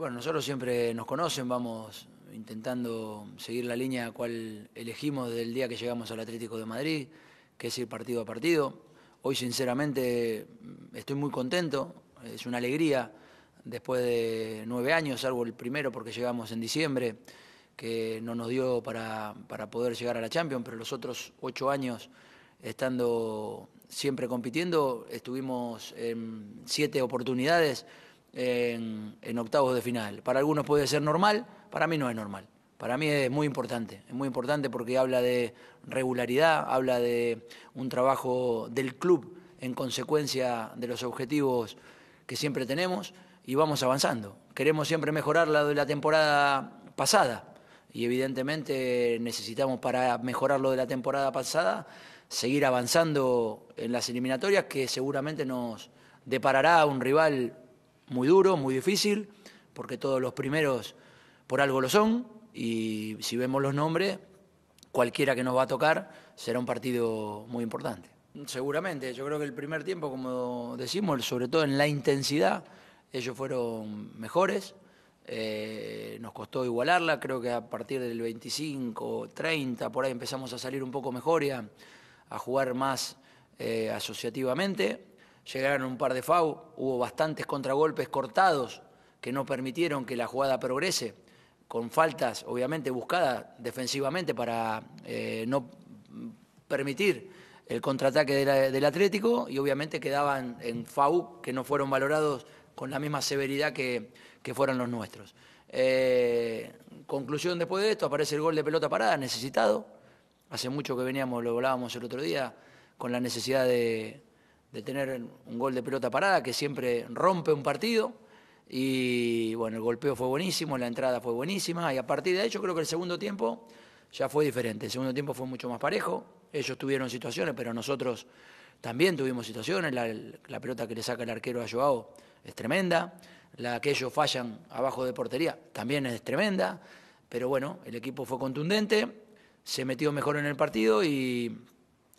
bueno, nosotros siempre nos conocen, vamos intentando seguir la línea cual elegimos del día que llegamos al Atlético de Madrid, que es ir partido a partido. Hoy sinceramente estoy muy contento, es una alegría después de nueve años, salvo el primero porque llegamos en diciembre, que no nos dio para, para poder llegar a la Champions, pero los otros ocho años estando siempre compitiendo, estuvimos en siete oportunidades en, octavos de final. Para algunos puede ser normal, para mí no es normal. Para mí es muy importante, es muy importante porque habla de regularidad, habla de un trabajo del club en consecuencia de los objetivos que siempre tenemos y vamos avanzando. Queremos siempre mejorar lo de la temporada pasada y evidentemente necesitamos para mejorar lo de la temporada pasada seguir avanzando en las eliminatorias que seguramente nos deparará un rival muy duro, muy difícil, porque todos los primeros por algo lo son, y si vemos los nombres, cualquiera que nos va a tocar será un partido muy importante. Seguramente, yo creo que el primer tiempo, como decimos, sobre todo en la intensidad, ellos fueron mejores, eh, nos costó igualarla, creo que a partir del 25, 30, por ahí empezamos a salir un poco mejor y a, jugar más eh, asociativamente llegaron un par de FAU, hubo bastantes contragolpes cortados que no permitieron que la jugada progrese, con faltas obviamente buscadas defensivamente para eh, no permitir el contraataque del Atlético y obviamente quedaban en FAU que no fueron valorados con la misma severidad que, que fueron los nuestros. Eh, conclusión después de esto, aparece el gol de pelota parada, necesitado. Hace mucho que veníamos, lo hablábamos el otro día, con la necesidad de, de tener un gol de pelota parada que siempre rompe un partido. Y bueno, el golpeo fue buenísimo, la entrada fue buenísima. Y a partir de ahí yo creo que el segundo tiempo ya fue diferente. El segundo tiempo fue mucho más parejo. Ellos tuvieron situaciones, pero nosotros también tuvimos situaciones. La, pelota que le saca el arquero a Joao es tremenda. La que ellos fallan abajo de portería también es tremenda. Pero bueno, el equipo fue contundente, se metió mejor en el partido y,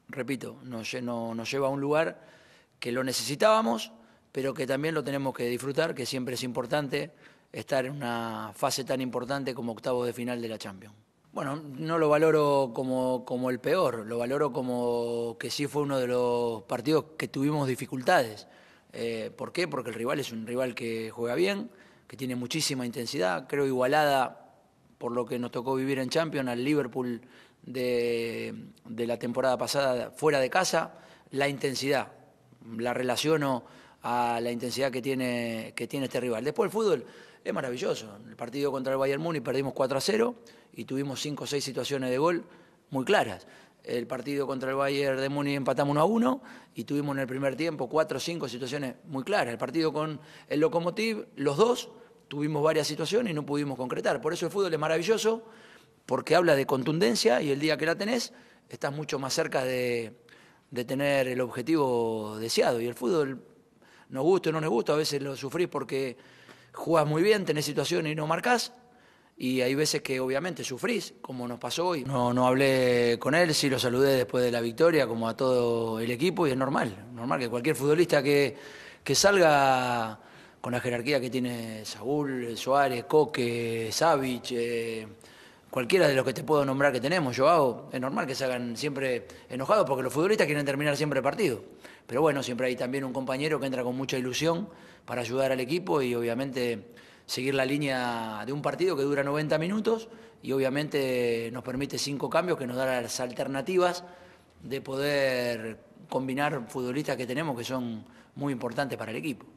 repito, nos lleva a un lugar que lo necesitábamos, pero que también lo tenemos que disfrutar, que siempre es importante estar en una fase tan importante como octavos de final de la Champions. Bueno, no lo valoro como, el peor, lo valoro como que sí fue uno de los partidos que tuvimos dificultades. Eh, ¿Por qué? Porque el rival es un rival que juega bien, que tiene muchísima intensidad, creo igualada por lo que nos tocó vivir en Champions al Liverpool de la temporada pasada fuera de casa, la intensidad la relaciono a la intensidad que tiene, que tiene este rival. Después el fútbol es maravilloso. El partido contra el Bayern Múnich perdimos 4 a 0 y tuvimos 5 o 6 situaciones de gol muy claras. El partido contra el Bayern de Múnich empatamos 1 a 1 y tuvimos en el primer tiempo 4 o 5 situaciones muy claras. El partido con el Lokomotiv, los dos, tuvimos varias situaciones y no pudimos concretar. Por eso el fútbol es maravilloso, porque habla de contundencia y el día que la tenés estás mucho más cerca de, de tener el objetivo deseado. Y el fútbol, nos gusta o no nos gusta, a veces lo sufrís porque jugás muy bien, tenés situaciones y no marcas, Y hay veces que obviamente sufrís, como nos pasó hoy. No, no hablé con él, sí lo saludé después de la victoria, como a todo el equipo, y es normal, normal que cualquier futbolista que, que salga con la jerarquía que tiene Saúl, Suárez, Coque, Savich. Eh, cualquiera de los que te puedo nombrar que tenemos, yo hago, es normal que se hagan siempre enojados porque los futbolistas quieren terminar siempre el partido. Pero bueno, siempre hay también un compañero que entra con mucha ilusión para ayudar al equipo y obviamente seguir la línea de un partido que dura 90 minutos y obviamente nos permite cinco cambios que nos dan las alternativas de poder combinar futbolistas que tenemos que son muy importantes para el equipo.